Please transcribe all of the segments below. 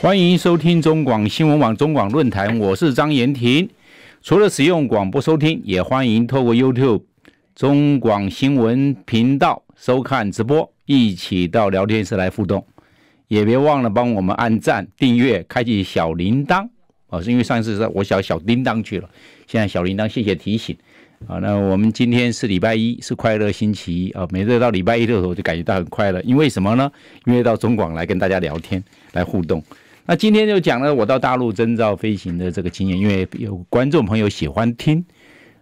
欢迎收听中广新闻网中广论坛，我是张延廷。除了使用广播收听，也欢迎透过 YouTube 中广新闻频道收看直播，一起到聊天室来互动。也别忘了帮我们按赞、订阅、开启小铃铛。哦，是因为上次是我小小叮当去了，现在小铃铛谢谢提醒。啊，那我们今天是礼拜一，是快乐星期一啊。每日到礼拜一的时候，就感觉到很快乐，因为什么呢？因为到中广来跟大家聊天，来互动。那今天就讲了我到大陆征兆飞行的这个经验，因为有观众朋友喜欢听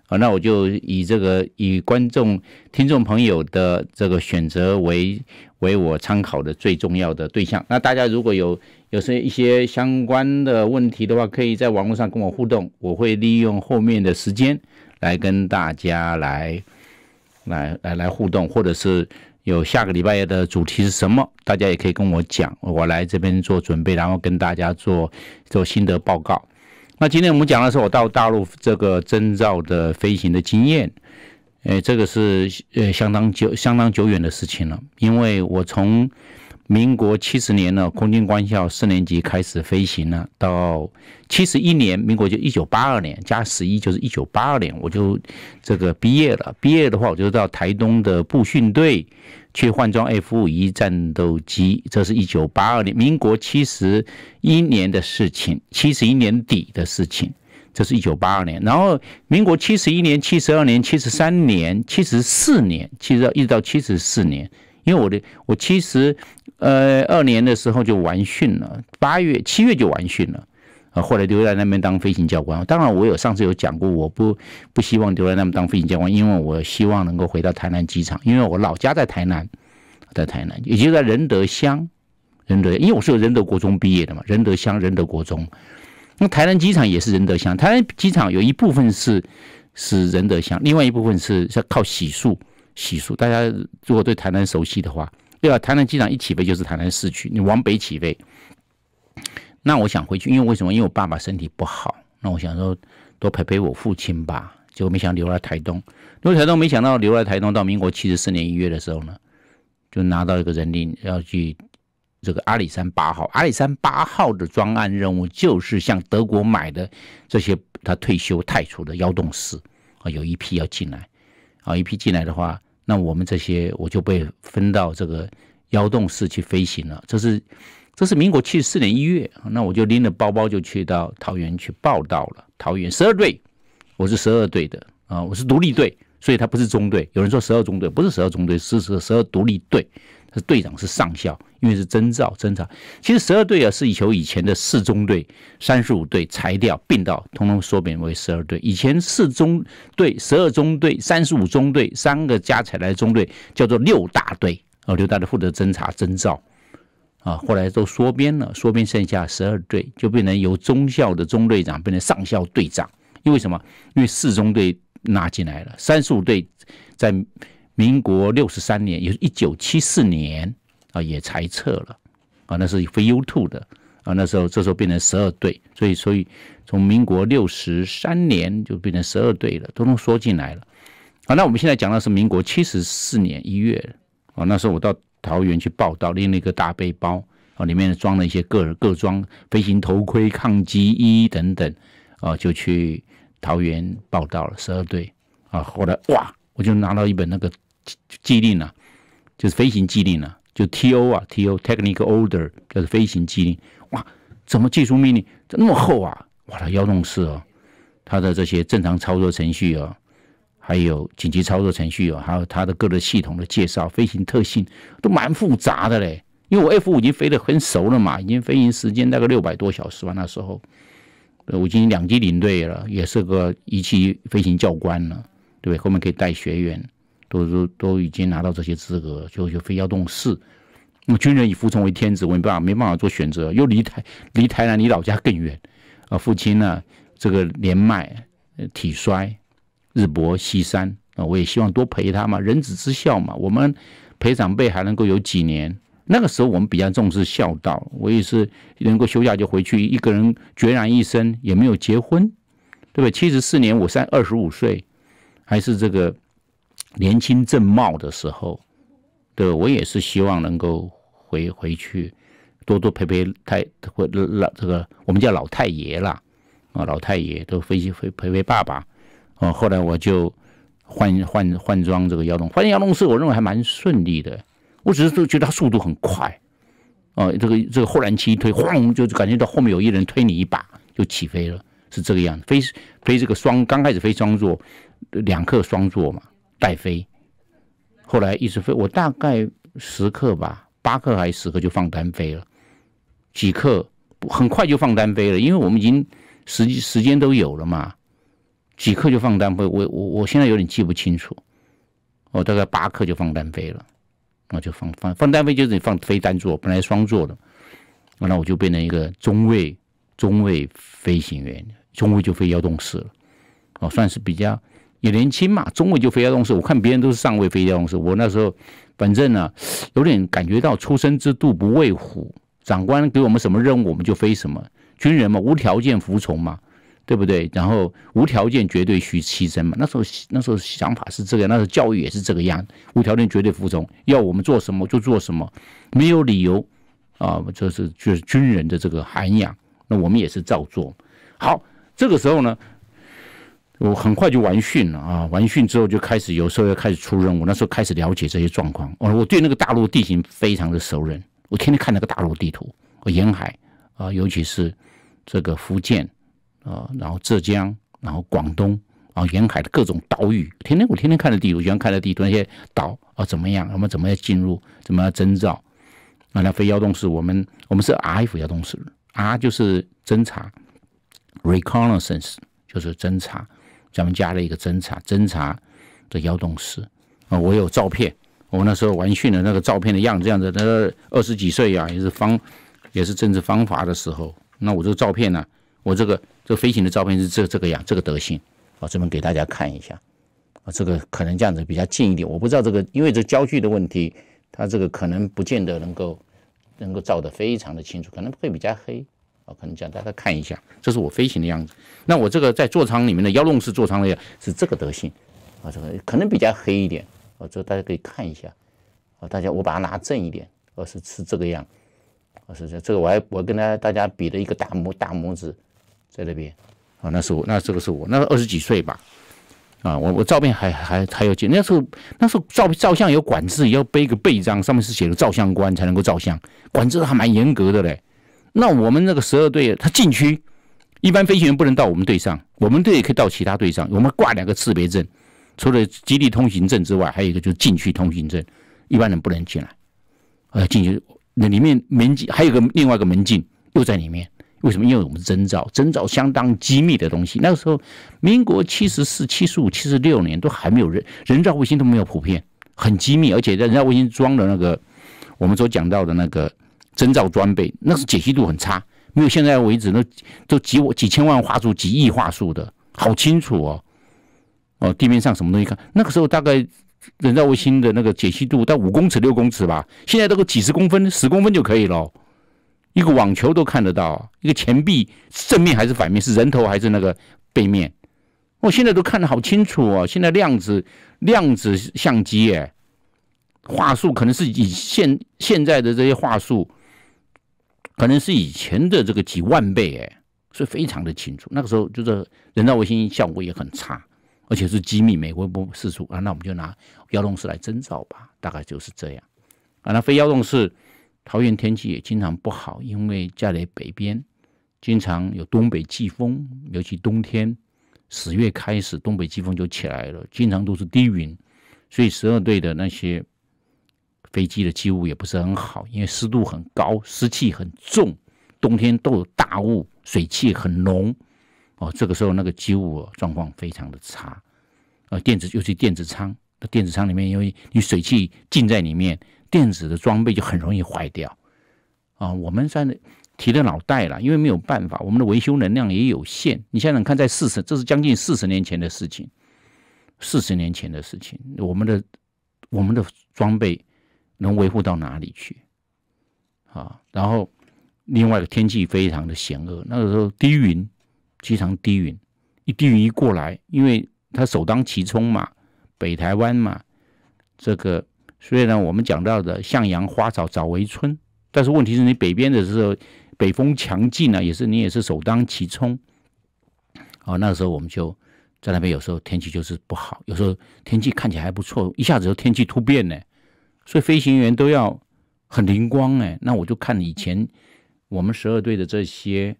啊，那我就以这个以观众听众朋友的这个选择为为我参考的最重要的对象。那大家如果有有是一些相关的问题的话，可以在网络上跟我互动，我会利用后面的时间来跟大家来来来来互动，或者是。有下个礼拜的主题是什么？大家也可以跟我讲，我来这边做准备，然后跟大家做做心得报告。那今天我们讲的是我到大陆这个征兆的飞行的经验，诶，这个是呃相当久、相当久远的事情了，因为我从。民国七十年呢，空军官校四年级开始飞行了。到七十一年，民国就一九八二年，加十一就是一九八二年，我就这个毕业了。毕业的话，我就到台东的步训队去换装 F 五一战斗机。这是一九八二年，民国七十一年的事情，七十一年底的事情。这是一九八二年。然后，民国七十一年、七十二年、七十三年、七十四年，其实一直到七十四年。因为我的我其实，呃，二年的时候就完训了，八月七月就完训了，啊，后来留在那边当飞行教官。当然，我有上次有讲过，我不不希望留在那边当飞行教官，因为我希望能够回到台南机场，因为我老家在台南，在台南，也就在仁德乡，仁德，因为我是仁德国中毕业的嘛，仁德乡仁德国中，那台南机场也是仁德乡，台南机场有一部分是是仁德乡，另外一部分是是靠洗漱。习俗，大家如果对台南熟悉的话，对吧？台南机场一起飞就是台南市区。你往北起飞，那我想回去，因为为什么？因为我爸爸身体不好，那我想说多陪陪我父亲吧。结果没想留在台东，留在台东，没想到留在台东。到民国七十四年一月的时候呢，就拿到一个人令要去这个阿里山八号。阿里山八号的专案任务就是向德国买的这些他退休太出的窑洞师啊，有一批要进来啊，一批进来的话。那我们这些我就被分到这个窑洞式去飞行了，这是这是民国七十四年一月，那我就拎着包包就去到桃园去报道了。桃园十二队，我是十二队的啊，我是独立队，所以他不是中队。有人说十二中队，不是十二中队，是是十二独立队。队长是上校，因为是征兆侦察。其实十二队啊，是由以前的四中队、三十五队裁掉并到，通通缩编为十二队。以前四中队、十二中队、三十五中队三个加起来中队叫做六大队啊，六大队负责侦察征兆啊。后来都缩编了，缩编剩下十二队，就变成由中校的中队长变成上校队长。因为什么？因为四中队拉进来了，三十五队在。民国六十三年，也是一九七四年啊，也裁撤了啊，那是非 U two 的啊，那时候这时候变成十二队，所以所以从民国六十三年就变成十二队了，都通缩进来了啊。那我们现在讲的是民国七十四年一月啊，那时候我到桃园去报道，拎了一个大背包啊，里面装了一些各各装飞行头盔、抗击衣等等啊，就去桃园报道了十二队啊。后来哇，我就拿到一本那个。机令啊，就是飞行机令啊，就 T O 啊，T O technical order，就是飞行机令。哇，怎么技术命令，这么那么厚啊？哇，他要弄事哦。他的这些正常操作程序哦，还有紧急操作程序哦，还有他的各个系统的介绍，飞行特性都蛮复杂的嘞。因为我 F 五已经飞得很熟了嘛，已经飞行时间大概六百多小时吧，那时候我已经两机领队了，也是个一级飞行教官了，对不对？后面可以带学员。都都都已经拿到这些资格，就就非要动事。么军人以服从为天职，我没办法，没办法做选择。又离台，离台南，离老家更远。啊，父亲呢，这个年迈、体衰、日薄西山啊，我也希望多陪他嘛，人子之孝嘛。我们陪长辈还能够有几年？那个时候我们比较重视孝道，我也是能够休假就回去，一个人孑然一身，也没有结婚，对不对？七十四年，我三二十五岁，还是这个。年轻正茂的时候，对，我也是希望能够回回去多多陪陪太老老这个我们叫老太爷啦，啊老太爷都飞飞陪陪爸爸，哦后来我就换换换装这个遥控，换遥控是我认为还蛮顺利的，我只是觉得它速度很快，啊这个这个后燃机一推，轰就感觉到后面有一人推你一把就起飞了，是这个样子飞飞这个双刚开始飞双座两客双座嘛。带飞，后来一直飞，我大概十克吧，八克还是十克就放单飞了，几克很快就放单飞了，因为我们已经时时间都有了嘛，几克就放单飞，我我我现在有点记不清楚，哦，大概八克就放单飞了，那就放放放单飞就是你放飞单座，本来双座的，完了我就变成一个中位中位飞行员，中位就飞幺洞四了，哦，算是比较。也年轻嘛，中尉就飞雕勇士。我看别人都是上尉飞雕勇士。我那时候，反正呢，有点感觉到出生之度不畏虎。长官给我们什么任务，我们就飞什么。军人嘛，无条件服从嘛，对不对？然后无条件绝对需牺牲嘛。那时候那时候想法是这个，那时候教育也是这个样，无条件绝对服从，要我们做什么就做什么，没有理由啊。这是就是军人的这个涵养。那我们也是照做好。这个时候呢。我很快就完训了啊！完训之后就开始，有时候要开始出任务。那时候开始了解这些状况。我我对那个大陆地形非常的熟人，我天天看那个大陆地图，沿海啊，尤其是这个福建啊，然后浙江，然后广东，啊，沿海的各种岛屿，天天我天天看的地图，欢看的地图那些岛啊怎么样？我们怎么要进入？怎么征兆？啊，那非要动士，我们我们是 R 要动士，R 就是侦察，reconnaissance 就是侦察。咱们加了一个侦察，侦察的窑洞式啊，我有照片，我那时候完训的那个照片的样子，这样子，那二十几岁呀，也是方，也是政治方法的时候，那我这个照片呢，我这个这飞行的照片是这这个样，这个德行，我这边给大家看一下啊，这个可能这样子比较近一点，我不知道这个因为这焦距的问题，它这个可能不见得能够能够照得非常的清楚，可能会比较黑。我可能讲大家看一下，这是我飞行的样子。那我这个在座舱里面的幺龙式座舱的样是这个德行。啊，这个可能比较黑一点。啊，这个大家可以看一下。啊，大家我把它拿正一点，我是是这个样。我是这这个我还我跟大大家比了一个大拇大拇指，在那边。啊，那是我，那这个是我，那二十几岁吧。啊，我我照片还还还有几那时候那时候照照相有管制，要背个背章，上面是写的照相官才能够照相，管制还蛮严格的嘞。那我们那个十二队，他禁区，一般飞行员不能到我们队上，我们队也可以到其他队上。我们挂两个特别证，除了基地通行证之外，还有一个就是禁区通行证，一般人不能进来。呃，进去那里面门禁还有个另外一个门禁又在里面，为什么？因为我们征兆，征兆相当机密的东西。那个时候，民国七十四、七十五、七十六年都还没有人人造卫星都没有普遍，很机密，而且在人造卫星装的那个我们所讲到的那个。征兆装备那是解析度很差，没有现在为止那都几几千万画素、几亿画素的好清楚哦哦，地面上什么东西看？那个时候大概人造卫星的那个解析度到五公尺、六公尺吧，现在都几十公分、十公分就可以了，一个网球都看得到，一个钱币正面还是反面，是人头还是那个背面？我现在都看得好清楚哦，现在量子量子相机哎，话术可能是以现现在的这些话术可能是以前的这个几万倍哎，所以非常的清楚。那个时候就是人造卫星效果也很差，而且是机密，美国不四处啊。那我们就拿幺洞四来征兆吧，大概就是这样啊。那非妖洞市，桃园天气也经常不好，因为在北边，经常有东北季风，尤其冬天，十月开始东北季风就起来了，经常都是低云，所以十二队的那些。飞机的机务也不是很好，因为湿度很高，湿气很重，冬天都有大雾，水汽很浓，哦，这个时候那个机务状况非常的差，呃，电子尤其电子舱那电子舱里面，因为你水汽浸在里面，电子的装备就很容易坏掉，啊，我们算是提了脑袋了，因为没有办法，我们的维修能量也有限。你想想看，在四十，这是将近四十年前的事情，四十年前的事情，我们的我们的装备。能维护到哪里去？啊，然后另外一个天气非常的险恶，那个时候低云，经常低云，一低云一过来，因为它首当其冲嘛，北台湾嘛，这个虽然我们讲到的向阳花草早为春，但是问题是你北边的时候，北风强劲呢，也是你也是首当其冲，啊，那时候我们就在那边，有时候天气就是不好，有时候天气看起来还不错，一下子就天气突变呢。所以飞行员都要很灵光哎，那我就看以前我们十二队的这些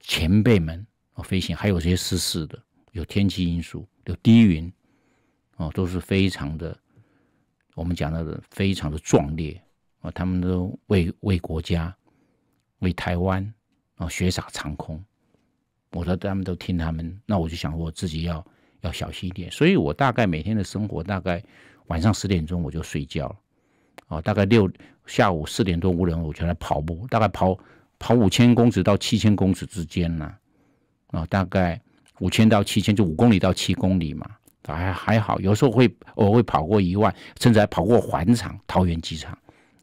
前辈们飞行，还有这些失事的，有天气因素，有低云，哦，都是非常的，我们讲到的非常的壮烈啊，他们都为为国家、为台湾啊，血洒长空。我说他们都听他们，那我就想我自己要要小心一点，所以我大概每天的生活大概。晚上十点钟我就睡觉了，哦，大概六下午四点多五点，我就来跑步，大概跑跑五千公尺到七千公尺之间呢，啊，大概五千到七千，就五公里到七公里嘛，还还好，有时候会我会跑过一万，甚至还跑过环场桃园机场，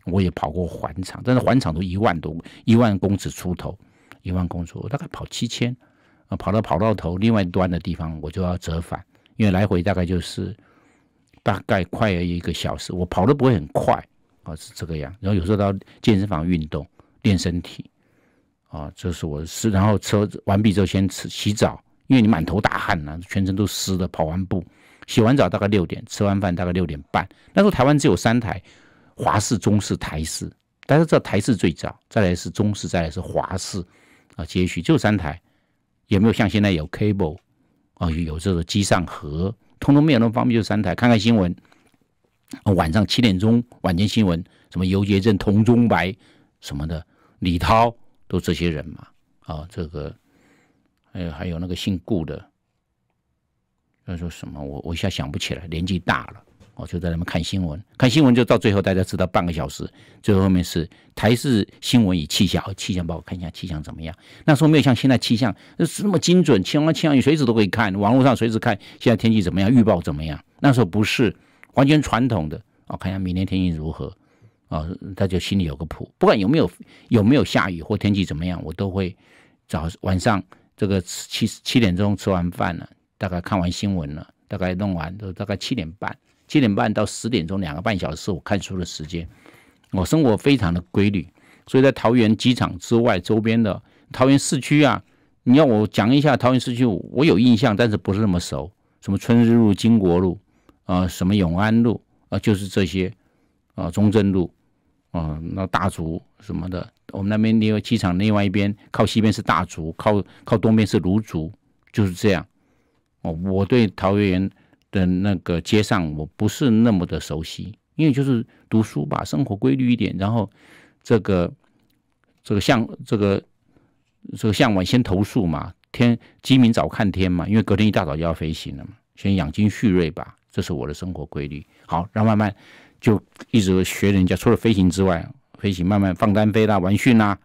我也跑过环场，但是环场都一万多，一万公尺出头，一万公里我大概跑七千，啊，跑到跑到头另外端的地方我就要折返，因为来回大概就是。大概快要一个小时，我跑的不会很快啊，是这个样。然后有时候到健身房运动练身体啊，这是我是。然后车完毕之后先吃洗澡，因为你满头大汗呢，全身都湿的。跑完步，洗完澡大概六点，吃完饭大概六点半。那时候台湾只有三台，华视、中视、台视，大家知道台视最早，再来是中视，再来是华视啊，接续就三台，也没有像现在有 cable 啊，有这个机上盒。通通没有那么方便，就三台看看新闻。晚上七点钟晚间新闻，什么游杰镇、童中白什么的，李涛都这些人嘛。啊，这个还有还有那个姓顾的，他说什么？我我一下想不起来，年纪大了。我就在那边看新闻，看新闻就到最后，大家知道半个小时，最后面是台视新闻与气象，气象报，看一下气象怎么样。那时候没有像现在气象那么精准，气象气象随时都可以看，网络上随时看现在天气怎么样，预报怎么样。那时候不是完全传统的啊，看一下明天天气如何啊，他就心里有个谱，不管有没有有没有下雨或天气怎么样，我都会早晚上这个七七点钟吃完饭了，大概看完新闻了，大概弄完都大概七点半。七点半到十点钟，两个半小时，我看书的时间。我生活非常的规律，所以在桃园机场之外周边的桃园市区啊，你要我讲一下桃园市区，我有印象，但是不是那么熟。什么春日路、金国路啊，什么永安路啊，就是这些啊，中正路啊，那大竹什么的。我们那边因为机场另外一边靠西边是大竹，靠靠东边是芦竹，就是这样。哦，我对桃园。的那个街上我不是那么的熟悉，因为就是读书吧，生活规律一点。然后，这个，这个向这个，这个向晚先投宿嘛，天鸡鸣早看天嘛，因为隔天一大早就要飞行了嘛，先养精蓄锐吧，这是我的生活规律。好，然后慢慢就一直学人家，除了飞行之外，飞行慢慢放单飞啦，玩训啦，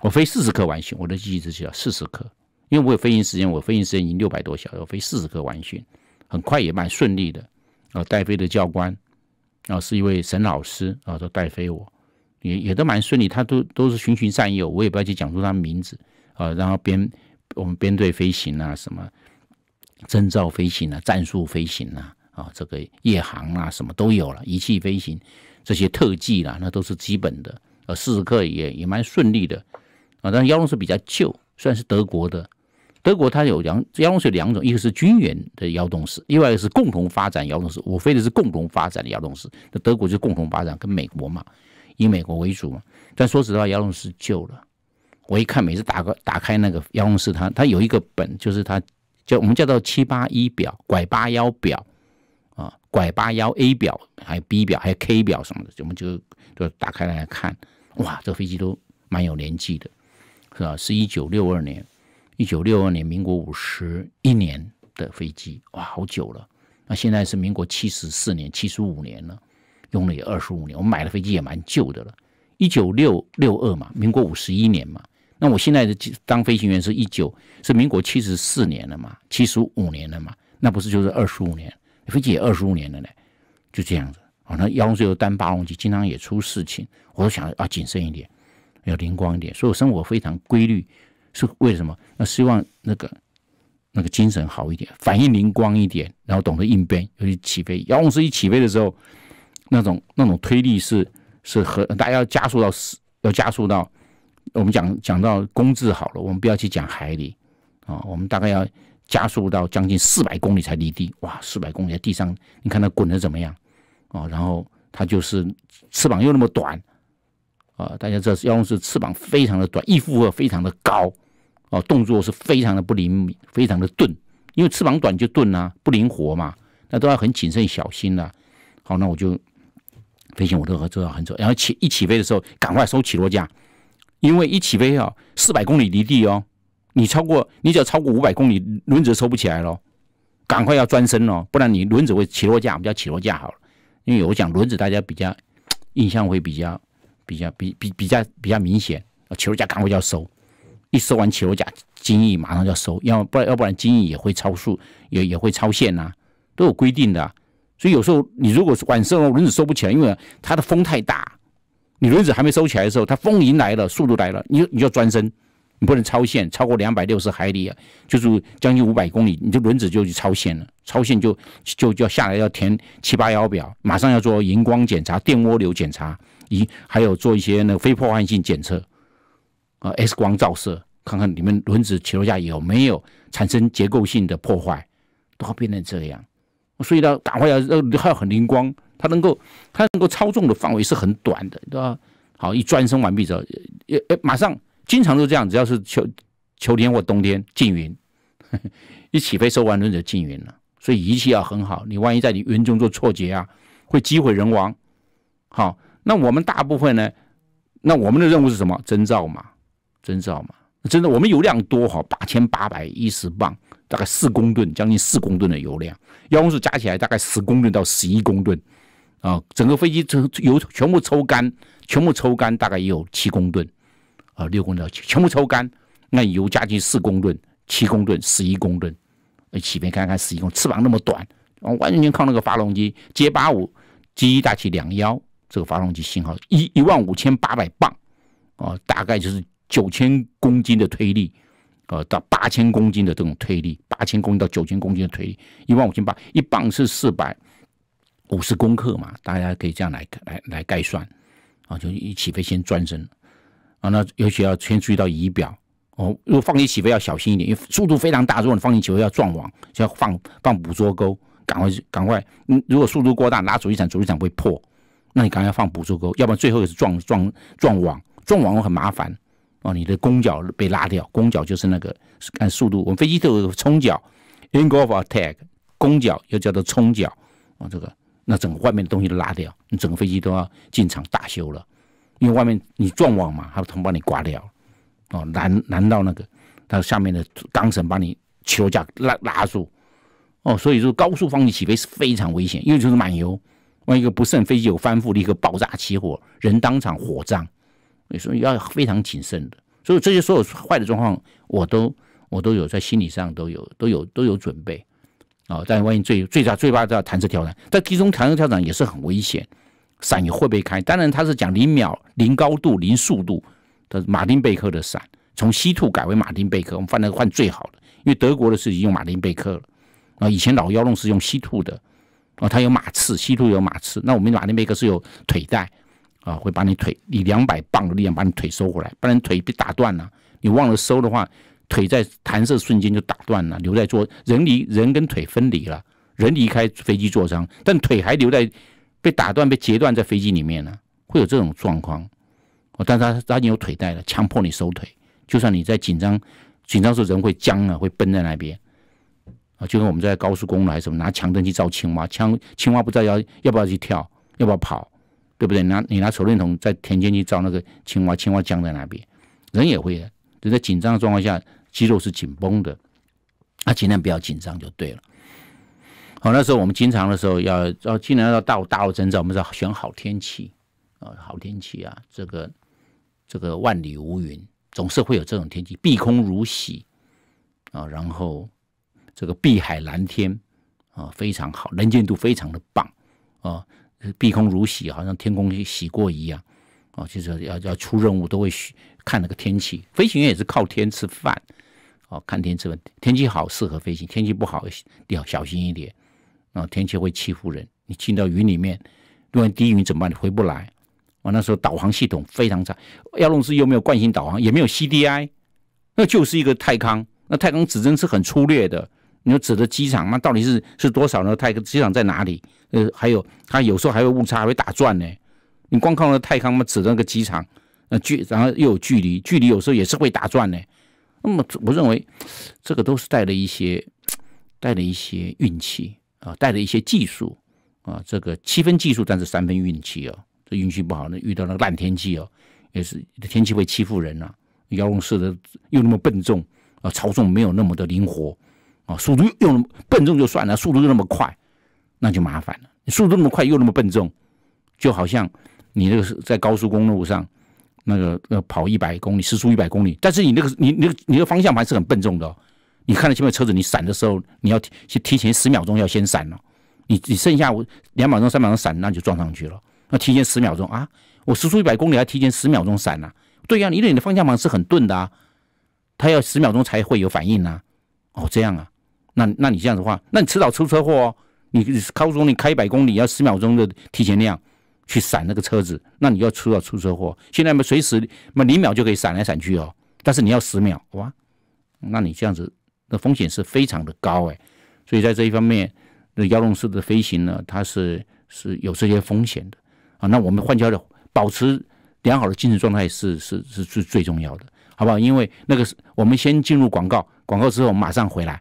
我飞四十颗玩训，我的记忆只需要四十颗。因为我有飞行时间，我飞行时间已经六百多小时，我飞四十颗玩训。很快也蛮顺利的，啊，带飞的教官，啊，是一位沈老师啊，都带飞我，也也都蛮顺利，他都都是循循善诱，我也不要去讲出他名字，啊，然后编我们编队飞行啊，什么征兆飞行啊，战术飞行啊，啊，这个夜航啊，什么都有了，仪器飞行这些特技啦，那都是基本的，呃，试十课也也蛮顺利的，啊，但幺六是比较旧，算是德国的。德国它有两摇动式两种，一个是军援的摇动式，另外一个是共同发展摇动式。我飞的是共同发展的摇动式，那德国就是共同发展，跟美国嘛，以美国为主嘛。但说实话，摇动式旧了。我一看，每次打个打开那个摇动式，它它有一个本，就是它叫我们叫做七八一表、拐八幺表啊、拐八幺 A 表、还有 B 表、还有 K 表什么的，我们就就打开来看，哇，这飞机都蛮有年纪的，是吧？是一九六二年。一九六二年，民国五十一年的飞机，哇，好久了。那现在是民国七十四年、七十五年了，用了也二十五年。我买的飞机也蛮旧的了。一九六六二嘛，民国五十一年嘛。那我现在的当飞行员是一九是民国七十四年了嘛，七十五年了嘛。那不是就是二十五年，飞机也二十五年了呢，就这样子啊。那幺龙单八龙机，经常也出事情。我都想要谨慎一点，要灵光一点，所以我生活非常规律。是为什么？那希望那个那个精神好一点，反应灵光一点，然后懂得应变。尤其起飞，遥控器一起飞的时候，那种那种推力是是和大家要加速到十，要加速到我们讲讲到公制好了，我们不要去讲海里啊，我们大概要加速到将近四百公里才离地。哇，四百公里在地上，你看它滚的怎么样啊？然后它就是翅膀又那么短啊，大家知道遥控是翅膀非常的短，翼负荷非常的高。哦，动作是非常的不灵敏，非常的钝，因为翅膀短就钝啊，不灵活嘛，那都要很谨慎小心了。好，那我就飞行，我都做到很久，然后起一起飞的时候，赶快收起落架，因为一起飞啊，四百公里离地哦，你超过，你只要超过五百公里，轮子收不起来咯。赶快要转身哦，不然你轮子会起落架，我们叫起落架好了，因为我讲轮子大家比较印象会比较比较比比比较比较明显，起落架赶快就要收。一收完起落架，襟翼马上就要收，要不然要不然襟翼也会超速，也也会超限呐，都有规定的。所以有时候你如果是晚上，轮子收不起来，因为它的风太大，你轮子还没收起来的时候，它风迎来了，速度来了，你你就转身，你不能超限，超过两百六十海里，就是将近五百公里，你这轮子就去超限了，超限就就就要下来要填七八幺表，马上要做荧光检查、电涡流检查，以还有做一些那个非破坏性检测。啊，X 光照射，看看你们轮子起落架有没有产生结构性的破坏，都变成这样，所以呢，赶快要要还要很灵光，它能够它能够操纵的范围是很短的，对吧？好，一转身完毕之后，也马上经常都这样，只要是秋秋天或冬天，禁云，一起飞收完轮子禁云了，所以仪器要很好，你万一在你云中做错觉啊，会机毁人亡。好，那我们大部分呢，那我们的任务是什么？征兆嘛。真造嘛？真的，我们油量多哈，八千八百一十磅，大概四公吨，将近四公吨的油量。幺五四加起来大概十公吨到十一公吨，啊，整个飞机油全部抽干，全部抽干大概也有七公吨，啊，六公吨全部抽干。那油加进四公吨、七公吨、十一公吨，你随便看看，十一公，翅膀那么短，完全靠那个发动机，j 八五、G 一、大气两幺这个发动机型号，一一万五千八百磅，啊，大概就是。九千公斤的推力呃，到八千公斤的这种推力，八千公斤到九千公斤的推力，一万五千八一磅是四百五十公克嘛？大家可以这样来来来概算啊，就一起飞先转身啊。那尤其要先注意到仪表哦。如果放你起飞要小心一点，因为速度非常大，如果你放你起飞要撞网，就要放放捕捉钩，赶快赶快。嗯，如果速度过大，拉阻力伞，阻力伞会破，那你赶快放捕捉钩，要不然最后也是撞撞撞网，撞网很麻烦。哦，你的攻角被拉掉，攻角就是那个按速度，我们飞机都有冲角 （angle of attack），攻角又叫做冲角。啊，这个，那整个外面的东西都拉掉，你整个飞机都要进场大修了。因为外面你撞网嘛，它会帮你刮掉。哦，拦拦到那个，它下面的钢绳把你起落架拉拉住。哦，所以说高速放你起飞是非常危险，因为就是满油，万一一个不慎，飞机有翻覆，立刻爆炸起火，人当场火葬。所以要非常谨慎的，所以这些所有坏的状况，我都我都有在心理上都有都有都有准备啊！但万一最最大最怕都弹射跳弹，但其中弹射跳弹也是很危险，伞也会被开。当然他是讲零秒、零高度、零速度的马丁贝克的伞，从稀土改为马丁贝克，我们换个换最好的，因为德国的已经用马丁贝克了啊。以前老妖弄是用稀土的啊，它有马刺，稀土有马刺，那我们马丁贝克是有腿带。啊，会把你腿，以两百磅的力量把你腿收回来，不然腿被打断了。你忘了收的话，腿在弹射瞬间就打断了，留在座人离人跟腿分离了，人离开飞机座舱，但腿还留在被打断、被截断在飞机里面呢，会有这种状况。但是他他已经有腿带了，强迫你收腿，就算你在紧张紧张时，候人会僵了，会奔在那边啊，就跟我们在高速公路还是什么拿强灯去照青蛙，枪青蛙不知道要要不要去跳，要不要跑。对不对？拿你拿手电筒在田间去照那个青蛙，青蛙僵在那边，人也会的。人在紧张的状况下，肌肉是紧绷的，啊，尽量不要紧张就对了。好，那时候我们经常的时候要要尽量要到大陆征兆，我们要选好天气啊，好天气啊，这个这个万里无云，总是会有这种天气，碧空如洗啊，然后这个碧海蓝天啊，非常好，能见度非常的棒啊。碧空如洗，好像天空洗过一样，哦，就是要要出任务都会看那个天气，飞行员也是靠天吃饭，哦，看天吃饭，天气好适合飞行，天气不好要小心一点，啊，天气会欺负人，你进到云里面，如果低云怎么办？你回不来，我那时候导航系统非常差，要弄是又没有惯性导航，也没有 CDI，那就是一个泰康，那泰康指针是很粗略的，你说指的机场，那到底是是多少呢？泰康机场在哪里？呃，还有它有时候还会误差，还会打转呢。你光靠那泰康嘛，指那个机场，呃距，然后又有距离，距离有时候也是会打转呢。那么我认为，这个都是带了一些，带了一些运气啊，带了一些技术啊。这个七分技术，但是三分运气哦。这运气不好呢，遇到那个烂天气哦，也是天气会欺负人啊。遥控式的又那么笨重啊，操纵没有那么的灵活啊，速度又那么笨重就算了，速度又那么快。那就麻烦了，你速度那么快又那么笨重，就好像你那个在高速公路上，那个呃跑一百公里时速一百公里，但是你那个你那个你的方向盘是很笨重的，你看到前面车子你闪的时候，你要提提前十秒钟要先闪了，你你剩下我两秒钟三秒钟闪，那就撞上去了。那提前十秒钟啊，我时速一百公里还提前十秒钟闪啊？对呀，因为你的方向盘是很钝的啊，它要十秒钟才会有反应呢。哦，这样啊，那那你这样的话，那你迟早出车祸哦。你，高速你开一百公里要十秒钟的提前量去闪那个车子，那你要出要出车祸。现在嘛，随时嘛，零秒就可以闪来闪去哦。但是你要十秒，哇，那你这样子，那风险是非常的高哎。所以在这一方面的幺龙四的飞行呢，它是是有这些风险的啊。那我们换交流，保持良好的精神状态是是是是最重要的，好不好？因为那个是我们先进入广告，广告之后马上回来。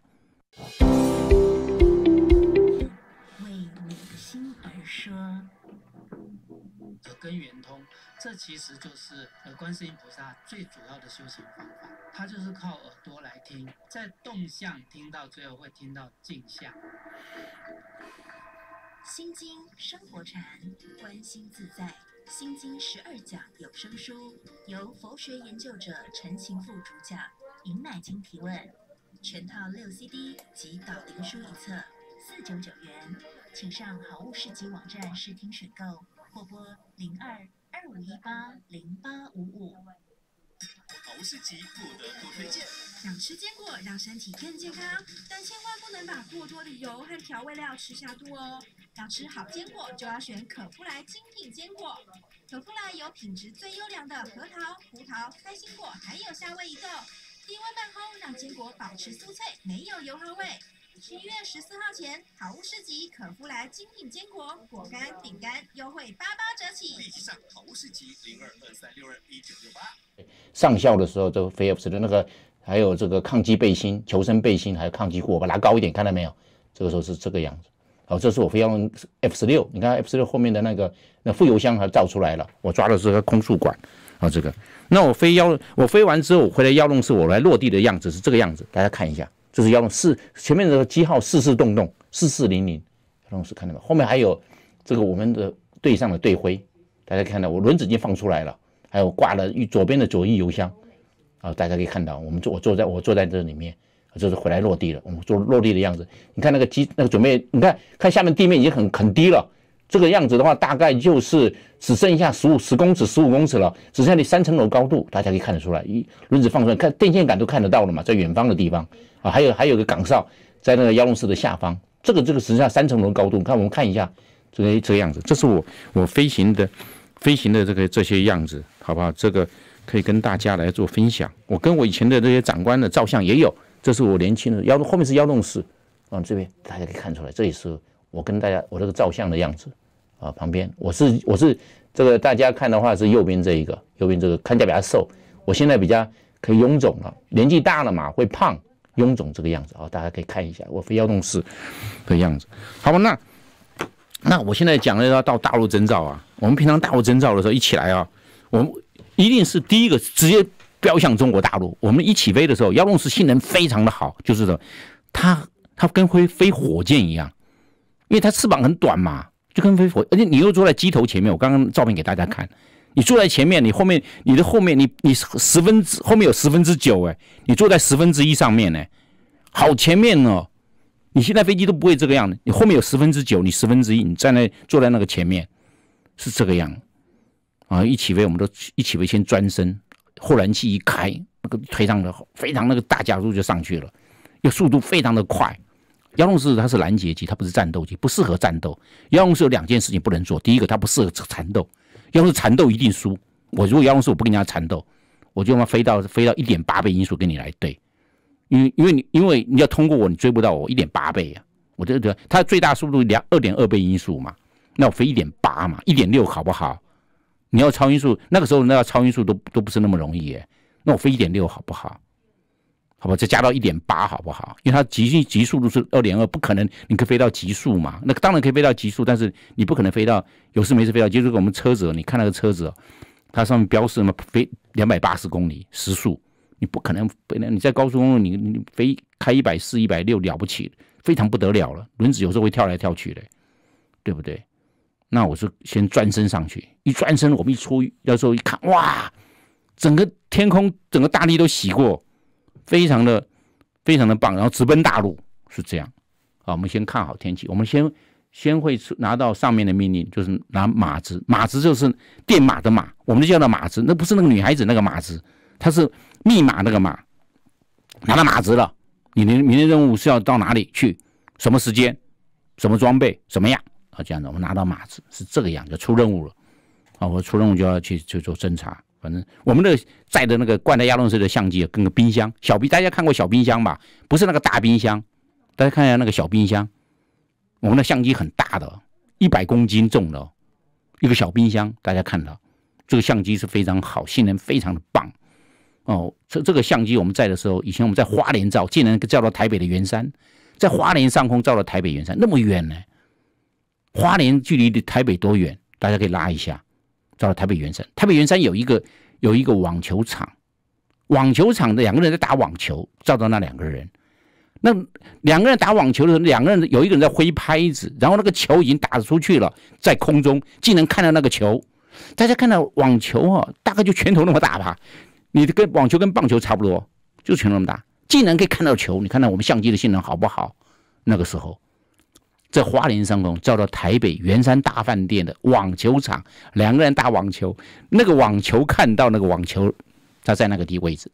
其实就是呃，观世音菩萨最主要的修行方法，他就是靠耳朵来听，在动向听到，最后会听到静像。心经生活禅，观心自在，心经十二讲有声书，由佛学研究者陈行富主讲，尹乃金提问，全套六 CD 及导灵书一册，四九九元，请上好物市集网站试听选购或拨零二。五一八零八五五，好物市集不得不推荐。想吃坚果，让身体更健康，但千万不能把过多的油和调味料吃下肚哦。要吃好坚果，就要选可夫莱精品坚果。可夫莱有品质最优良的核桃、葡萄、开心果，还有夏威夷豆。低温慢烘，让坚果保持酥脆，没有油和味。十一月十四号前，好物市集可呼来精品坚果果干饼干，优惠八八折起。上好物市集零二二三六二一九六八。上校的时候都飞 F 十的那个，还有这个抗击背心、求生背心，还有抗击裤。我拿高一点，看到没有？这个时候是这个样子。好，这是我飞 F F 十六，你看 F 十六后面的那个那副油箱还造出来了。我抓的是个空速管啊，这个。那我飞要我飞完之后回来要弄是我来落地的样子是这个样子，大家看一下。就是要用四前面的机号四四洞洞四四零零，同是看到没？后面还有这个我们的队上的队徽，大家看到我轮子已经放出来了，还有挂了左左边的左翼油箱啊，大家可以看到我们坐我坐在我坐在这里面，这是回来落地了，我们坐落地的样子。你看那个机那个准备，你看看下面地面已经很很低了，这个样子的话大概就是只剩下十五十公尺十五公尺了，只剩下你三层楼高度，大家可以看得出来，一轮子放出来，看电线杆都看得到了嘛，在远方的地方。还有还有个岗哨，在那个幺龙寺的下方。这个这个实际上三层楼高度，看我们看一下这个这个样子。这是我我飞行的飞行的这个这些样子，好不好？这个可以跟大家来做分享。我跟我以前的这些长官的照相也有。这是我年轻的幺后面是幺龙寺，往这边大家可以看出来，这也是我跟大家我这个照相的样子啊。旁边我是我是这个大家看的话是右边这一个，右边这个看起来比较瘦，我现在比较可以臃肿了，年纪大了嘛会胖。臃肿这个样子啊，大家可以看一下我非要弄事的样子。好，吧，那那我现在讲的要到大陆征兆啊。我们平常大陆征兆的时候一起来啊，我们一定是第一个直接飙向中国大陆。我们一起飞的时候，妖龙士性能非常的好，就是说，它它跟会飞火箭一样，因为它翅膀很短嘛，就跟飞火，而且你又坐在机头前面。我刚刚照片给大家看。你坐在前面，你后面，你的后面，你你十分之后面有十分之九，哎，你坐在十分之一上面呢，好前面哦。你现在飞机都不会这个样子，你后面有十分之九，你十分之一，你站在坐在那个前面是这个样，啊，一起飞，我们都一起飞，先转身，后燃气一开，那个推上的非常那个大家速就上去了，又速度非常的快。遥控式它是拦截机，它不是战斗机，不适合战斗。遥控四有两件事情不能做，第一个它不适合缠斗。要是缠斗一定输。我如果要是我不跟人家缠斗，我就他妈飞到飞到一点八倍音速跟你来对，因为因为你因为你要通过我，你追不到我一点八倍啊。我这这，它最大速度两二点二倍音速嘛，那我飞一点八嘛，一点六好不好？你要超音速，那个时候那超音速都都不是那么容易耶。那我飞一点六好不好？好吧，再加到一点八，好不好？因为它极极速都是二点二，不可能，你可以飞到极速嘛？那当然可以飞到极速，但是你不可能飞到有事没事飞到极速。我们车子，你看那个车子，它上面标示什么？飞两百八十公里时速，你不可能，不你在高速公路，你你飞开一百四、一百六了不起，非常不得了了，轮子有时候会跳来跳去的，对不对？那我是先转身上去，一转身，我们一出，要时候一看，哇，整个天空、整个大地都洗过。非常的非常的棒，然后直奔大陆是这样啊。我们先看好天气，我们先先会拿到上面的命令，就是拿码子，码子就是电码的码，我们就叫它码子。那不是那个女孩子那个码子，它是密码那个码，拿到码子了。你的明天任务是要到哪里去？什么时间？什么装备？怎么样？啊，这样子，我们拿到码子是这个样，就出任务了啊。我出任务就要去去做侦查。反正我们的载的那个冠达亚动仕的相机跟个冰箱小冰，大家看过小冰箱吧？不是那个大冰箱，大家看一下那个小冰箱。我们的相机很大的，一百公斤重的，一个小冰箱。大家看到这个相机是非常好，性能非常的棒哦。这这个相机我们在的时候，以前我们在花莲照，竟然照到台北的圆山，在花莲上空照到台北圆山，那么远呢？花莲距离的台北多远？大家可以拉一下。照到台北圆山，台北圆山有一个有一个网球场，网球场的两个人在打网球，照到那两个人。那两个人打网球的时候，两个人有一个人在挥拍子，然后那个球已经打出去了，在空中，竟能看到那个球。大家看到网球啊，大概就拳头那么大吧，你的跟网球跟棒球差不多，就拳头那么大，竟然可以看到球。你看到我们相机的性能好不好？那个时候。在花莲上空照到台北圆山大饭店的网球场，两个人打网球，那个网球看到那个网球，他在那个地位置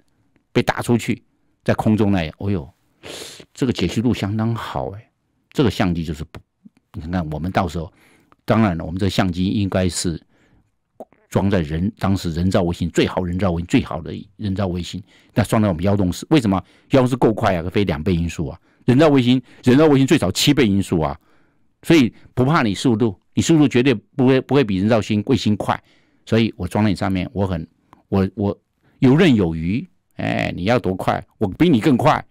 被打出去，在空中呢。哎呦，这个解析度相当好哎，这个相机就是不，你看看我们到时候，当然了，我们这相机应该是装在人当时人造卫星最好人造卫星最好的人造卫星，那装在我们腰洞是为什么腰是够快啊？可飞两倍音速啊。人造卫星，人造卫星最少七倍音速啊，所以不怕你速度，你速度绝对不会不会比人造星卫星快，所以我装在你上面，我很我我游刃有余。哎，你要多快，我比你更快，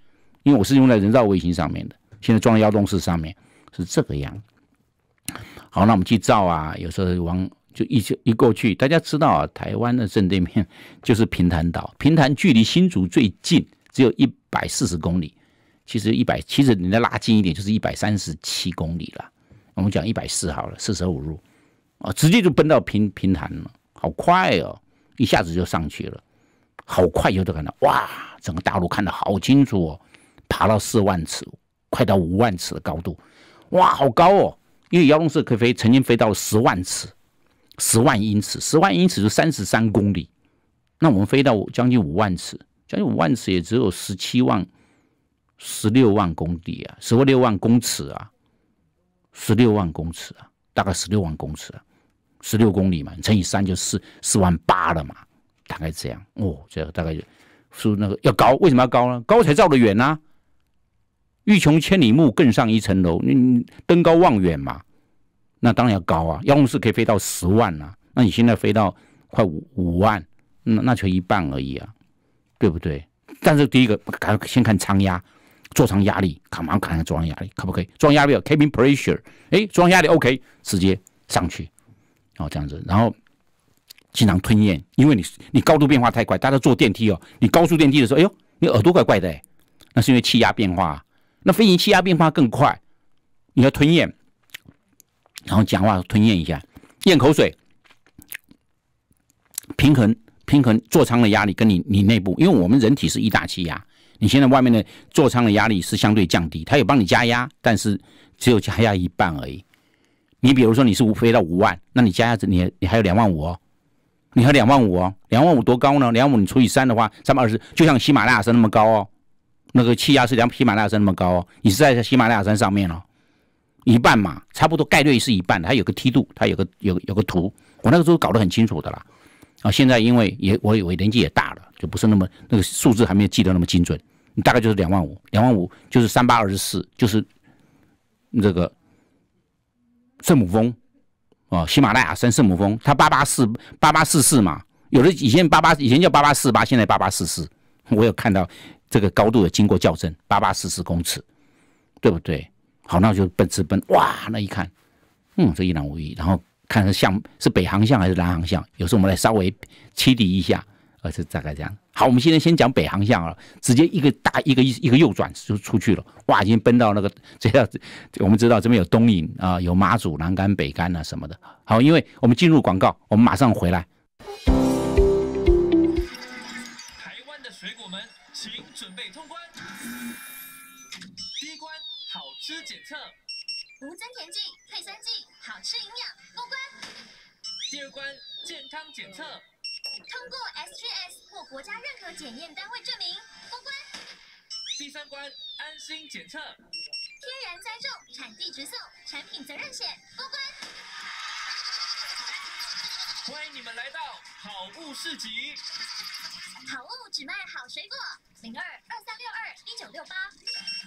因为我是用在人造卫星上面的。现在装在幺洞四上面是这个样。好，那我们去照啊，有时候往就一就一过去，大家知道啊，台湾的正对面 就是平潭岛，平潭距离新竹最近，只有一百四十公里。其实一百，其实你再拉近一点，就是一百三十七公里了。我们讲一百四好了，四舍五入，啊，直接就奔到平平坦了，好快哦！一下子就上去了，好快就的看到，哇，整个大陆看得好清楚哦，爬到四万尺，快到五万尺的高度，哇，好高哦！因为遥控车可以飞，曾经飞到十万尺，十万英尺，十万英尺是三十三公里。那我们飞到将近五万尺，将近五万尺也只有十七万。十六万公里啊，十六万公尺啊，十六万公尺啊，大概十六万公尺啊，十六公里嘛，乘以三就四四万八了嘛，大概这样哦，这大概就是那个要高，为什么要高呢？高才照得远呐。欲穷千里目，更上一层楼。你你登高望远嘛，那当然要高啊。遥控器可以飞到十万啊，那你现在飞到快五五万，那那就一半而已啊，对不对？但是第一个，赶先看舱压。座舱压力，干嘛干座舱压力可不可以？座舱压力有 cabin pressure，哎，座舱压力 OK，直接上去，哦这样子，然后经常吞咽，因为你你高度变化太快，大家坐电梯哦，你高速电梯的时候，哎呦，你耳朵怪怪的，那是因为气压变化，那飞行气压变化更快，你要吞咽，然后讲话吞咽一下，咽口水，平衡平衡座舱的压力跟你你内部，因为我们人体是一大气压。你现在外面的座舱的压力是相对降低，它有帮你加压，但是只有加压一半而已。你比如说你是飞到五万，那你加压你你还有两万五哦，你还有两万五哦，两万五多高呢？两万五除以三的话，三百二十，就像喜马拉雅山那么高哦。那个气压是像喜马拉雅山那么高哦，你是在喜马拉雅山上面哦，一半嘛，差不多概率是一半的。它有个梯度，它有个有有个图，我那个时候搞得很清楚的啦。啊，现在因为也我以为年纪也大了，就不是那么那个数字还没有记得那么精准。你大概就是两万五，两万五就是三八二十四，就是这个圣母峰啊，喜马拉雅山圣母峰，它八八四八八四四嘛，有的以前八八以前叫八八四八，现在八八四四，我有看到这个高度有经过校正，八八四四公尺，对不对？好，那就奔驰奔，哇，那一看，嗯，这一览无遗，然后看是向是北航向还是南航向，有时候我们来稍微启迪一下。而是大概这样。好，我们现在先讲北航向啊，直接一个大一个一一个右转就出去了。哇，已经奔到那个，这样子，我们知道这边有东引啊，有马祖、南竿、北竿啊什么的。好，因为我们进入广告，我们马上回来。台湾的水果们，请准备通关。第一关，好吃检测，无增甜剂、配酸剂，好吃营养，过关。第二关，健康检测。通过 SGS 或国家认可检验单位证明，过关。第三关安心检测，天然栽种，产地直送，产品责任险，过关。欢迎你们来到好物市集，好物只卖好水果，零二二三六二一九六八，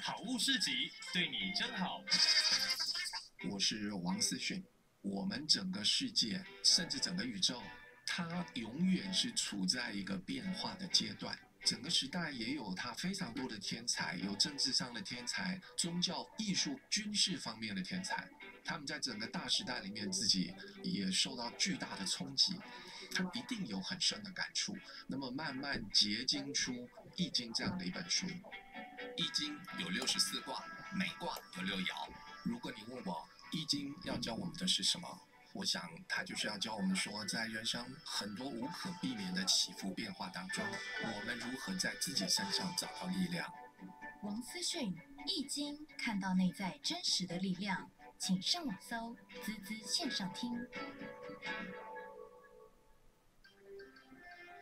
好物市集对你真好。我是王思训，我们整个世界，甚至整个宇宙。它永远是处在一个变化的阶段，整个时代也有它非常多的天才，有政治上的天才，宗教、艺术、军事方面的天才，他们在整个大时代里面自己也受到巨大的冲击，他们一定有很深的感触，那么慢慢结晶出《易经》这样的一本书。《易经》有六十四卦，每卦有六爻。如果你问我《易经》要教我们的是什么？我想，他就是要教我们说，在人生很多无可避免的起伏变化当中，我们如何在自己身上找到力量。王思训《易经》，看到内在真实的力量，请上网搜“滋滋线上听”。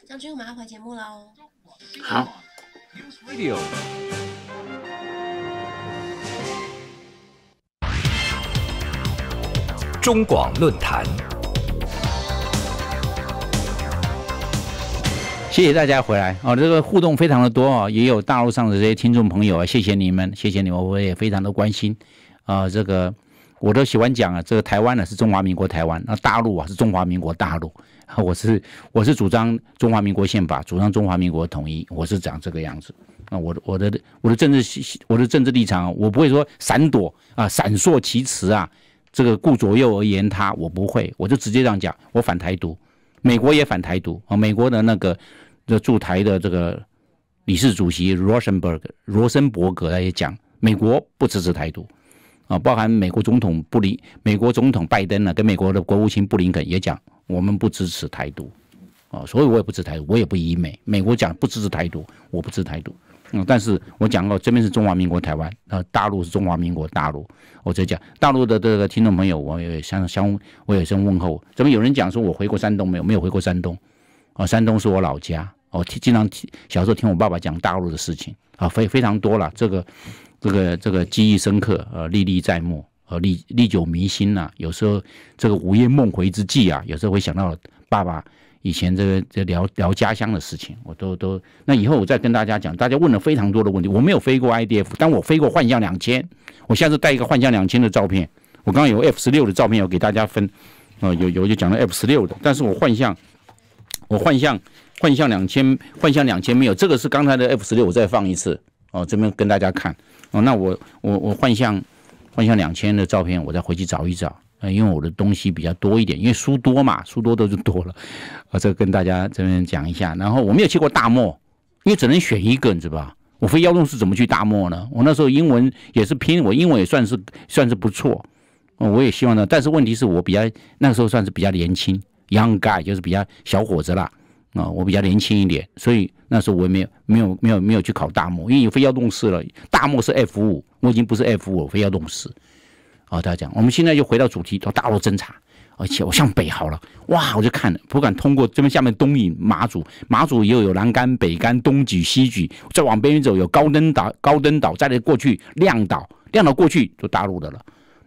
将军，我马要回节目喽。好。中广论坛，谢谢大家回来啊！这个互动非常的多啊，也有大陆上的这些听众朋友啊，谢谢你们，谢谢你们，我也非常的关心啊。这个我都喜欢讲啊，这个台湾呢是中华民国台湾，那大陆啊是中华民国大陆。我是我是主张中华民国宪法，主张中华民国统一，我是讲这个样子。那我的我的我的政治我的政治立场，我不会说闪躲啊，闪烁其词啊。这个顾左右而言他，我不会，我就直接这样讲，我反台独，美国也反台独啊。美国的那个的驻台的这个理事主席 Rosenberg 罗森伯格他也讲，美国不支持台独啊，包含美国总统布林，美国总统拜登呢，跟美国的国务卿布林肯也讲，我们不支持台独啊，所以我也不支持台独，我也不以美，美国讲不支持台独，我不支持台独。嗯，但是我讲过，这边是中华民国台湾，呃，大陆是中华民国大陆。我在讲大陆的这个听众朋友，我也相相我也先问候。怎么有人讲说，我回过山东没有？没有回过山东，啊，山东是我老家。我经常听小时候听我爸爸讲大陆的事情，啊，非非常多了，这个这个这个记忆深刻，呃，历历在目，呃，历历久弥新呐。有时候这个午夜梦回之际啊，有时候会想到爸爸。以前这个在聊聊家乡的事情，我都都那以后我再跟大家讲，大家问了非常多的问题，我没有飞过 IDF，但我飞过幻象两千，我下次带一个幻象两千的照片，我刚刚有 F 十六的照片要给大家分，有有就讲了 F 十六的，但是我幻象，我幻象幻象两千幻象两千没有，这个是刚才的 F 十六，我再放一次哦，这边跟大家看哦，那我我我幻象幻象两千的照片，我再回去找一找。呃，因为我的东西比较多一点，因为书多嘛，书多的就多了，啊，这跟大家这边讲一下。然后我没有去过大漠，因为只能选一个，你知道吧？我非要弄是怎么去大漠呢？我那时候英文也是拼，我英文也算是算是不错，啊，我也希望呢。但是问题是我比较那时候算是比较年轻，young guy 就是比较小伙子啦。啊，我比较年轻一点，所以那时候我也没有没有没有没有去考大漠，因为非要弄死了。大漠是 F 五，我已经不是 F 五，非要弄死。哦，他讲，我们现在就回到主题，到大陆侦查，而且我向北好了，哇，我就看了，不敢通过这边下面东引、马祖、马祖又有南竿、北竿、东举、西举，再往边走有高登岛、高登岛，再来过去亮岛，亮岛过去就大陆的了。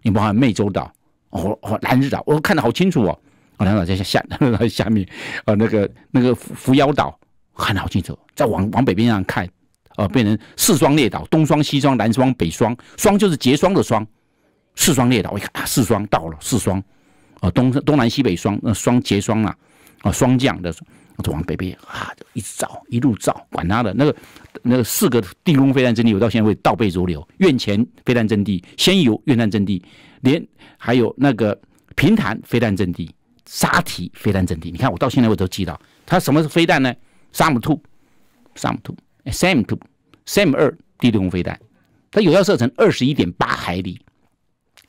你包含湄洲岛、哦哦南日岛，我看得好清楚哦，南岛在下 下面，啊那个那个扶扶摇岛看得好清楚，再往往北边上看，呃变成四双列岛，东双、西双、南双、北双，双就是结霜的霜。四双列岛，我一看，啊，四双到了，四双啊，东东南西北双，那双结双了啊，双降的，我就往北边啊，一直造一路照，管他的那个那个四个地空飞弹阵地，我到现在会倒背如流。院前飞弹阵地、先游院弹阵地、连还有那个平潭飞弹阵地、沙提飞弹阵地，你看我到现在我都记到，它什么是飞弹呢？SAM TWO，SAM TWO，SAM TWO，SAM 二地空飞弹，它有效射程二十一点八海里。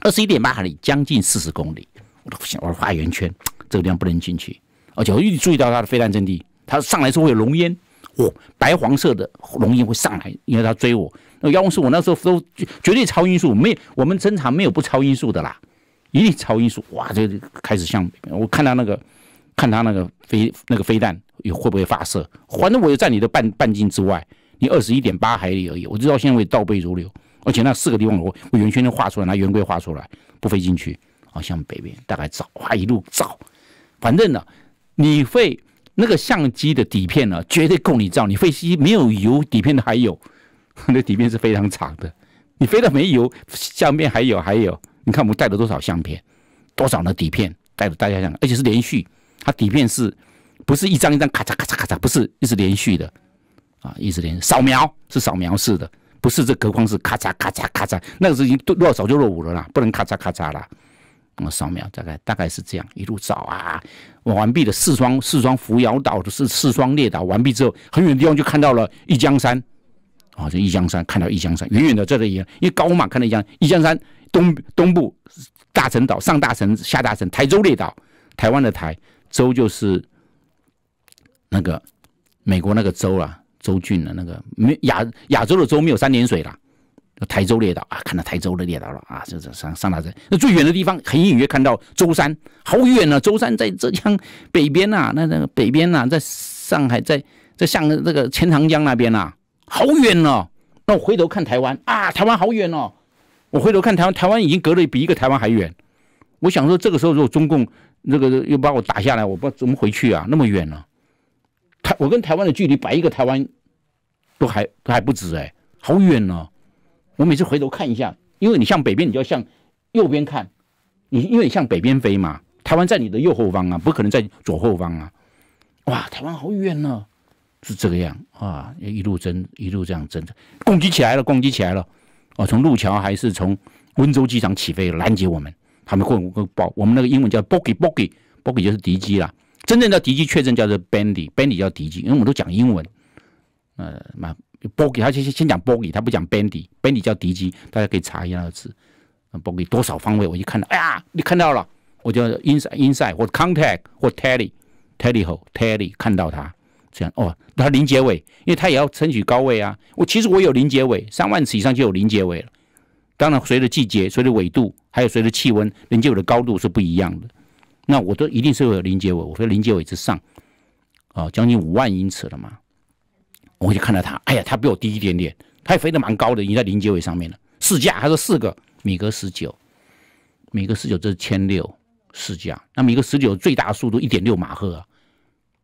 二十一点八海里，将近四十公里，我都不想，我画圆圈，这个地方不能进去。而且我一注意到它的飞弹阵地，它上来是会有浓烟，哦，白黄色的浓烟会上来，因为它追我。那遥控是我那时候都绝对超音速，没我们侦察没有不超音速的啦，一定超音速。哇，这开始像我看他那个，看它那个飞那个飞弹有会不会发射？反正我就在你的半半径之外，你二十一点八海里而已，我知道现在会倒背如流。而且那四个地方，我我圆圈都画出来，拿圆规画出来，不飞进去，啊，向北边大概照，哇，一路照，反正呢，你会那个相机的底片呢，绝对够你照，你飞机没有油，底片的还有，那底片是非常长的，你飞到没油，下面还有还有，你看我们带了多少相片，多少呢底片，带大家想，而且是连续，它底片是，不是一张一张咔嚓咔嚓咔嚓，不是一直连续的，啊，一直连，扫描是扫描式的。不是这隔框是咔嚓咔嚓咔嚓，那个已经落早就落伍了啦，不能咔嚓咔嚓啦。我扫描大概大概是这样，一路找啊，完毕了。四双四双扶摇岛的是四双列岛，完毕之后，很远的地方就看到了一江山啊，这一江山看到一江山，远远的在这里，因为高嘛，看到一江一江山东东部大陈岛上大陈下大陈，台州列岛，台湾的台州就是那个美国那个州啊。州郡的那个没亚亚洲的州没有三点水了。台州列岛啊，看到台州的列岛了啊，这这上上大山，那最远的地方，很隐约看到舟山，好远啊！舟山在浙江北边呐，那那个北边呐，在上海，在在上那个钱塘江那边呐，好远哦。那我回头看台湾啊，台湾好远哦。我回头看台湾，台湾已经隔了比一个台湾还远。我想说，这个时候如果中共那个又把我打下来，我不知道怎么回去啊，那么远呢？台我跟台湾的距离，摆一个台湾。都还都还不止哎，好远呢！我每次回头看一下，因为你向北边，你就要向右边看。你因为你向北边飞嘛，台湾在你的右后方啊，不可能在左后方啊！哇，台湾好远呢，是这个样啊，一路争一路这样争着，攻击起来了，攻击起来了哦，从路桥还是从温州机场起飞拦截我们，他们过个报，我们那个英文叫 b o g e y b o g e y b o g e y 就是敌机啦。真正的敌机确认叫做 b a n d y b a n d y 叫敌机，因为我们都讲英文。呃，嘛，bogie，他先先讲 bogie，他不讲 b e n d y b e n d y 叫敌机，大家可以查一下那个字。bogie 多少方位，我一看到，哎呀，你看到了，我就 inside，inside 或 contact 或 tally，tally 后 tally 看到它，这样哦，它零结尾，因为它也要争取高位啊。我其实我有零结尾，三万尺以上就有零结尾了。当然，随着季节、随着纬度，还有随着气温，零结尾的高度是不一样的。那我都一定是有零结尾，我说零结尾之上，啊，将近五万英尺了嘛。我就看到他，哎呀，他比我低一点点，他也飞得蛮高的，已经在零结尾上面了。试驾，他说四个米格十九，米格十九这是千六试驾，那米格十九最大速度一点六马赫啊，